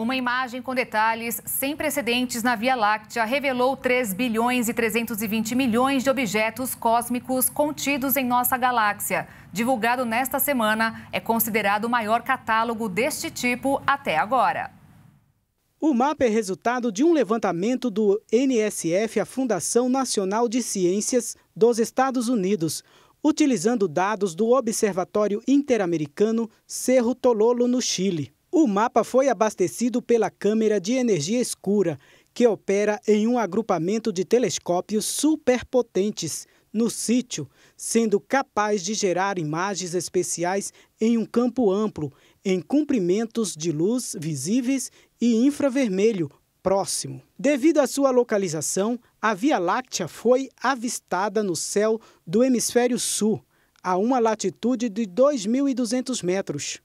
Uma imagem com detalhes sem precedentes na Via Láctea revelou 3 bilhões e 320 milhões de objetos cósmicos contidos em nossa galáxia. Divulgado nesta semana, é considerado o maior catálogo deste tipo até agora. O mapa é resultado de um levantamento do NSF, a Fundação Nacional de Ciências dos Estados Unidos, utilizando dados do Observatório Interamericano Cerro Tololo, no Chile. O mapa foi abastecido pela Câmara de Energia Escura, que opera em um agrupamento de telescópios superpotentes no sítio, sendo capaz de gerar imagens especiais em um campo amplo, em comprimentos de luz visíveis e infravermelho próximo. Devido à sua localização, a Via Láctea foi avistada no céu do hemisfério sul, a uma latitude de 2.200 metros.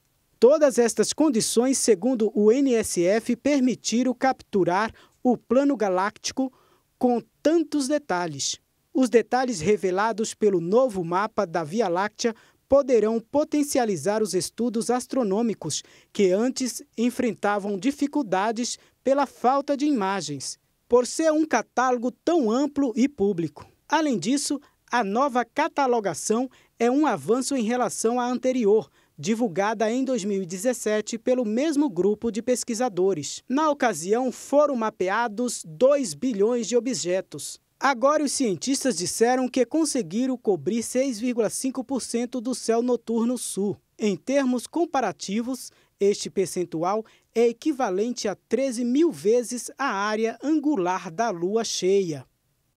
Todas estas condições, segundo o NSF, permitiram capturar o plano galáctico com tantos detalhes. Os detalhes revelados pelo novo mapa da Via Láctea poderão potencializar os estudos astronômicos que antes enfrentavam dificuldades pela falta de imagens, por ser um catálogo tão amplo e público. Além disso, a nova catalogação é um avanço em relação à anterior, divulgada em 2017 pelo mesmo grupo de pesquisadores. Na ocasião, foram mapeados 2 bilhões de objetos. Agora, os cientistas disseram que conseguiram cobrir 6,5% do céu noturno sul. Em termos comparativos, este percentual é equivalente a 13 mil vezes a área angular da Lua cheia.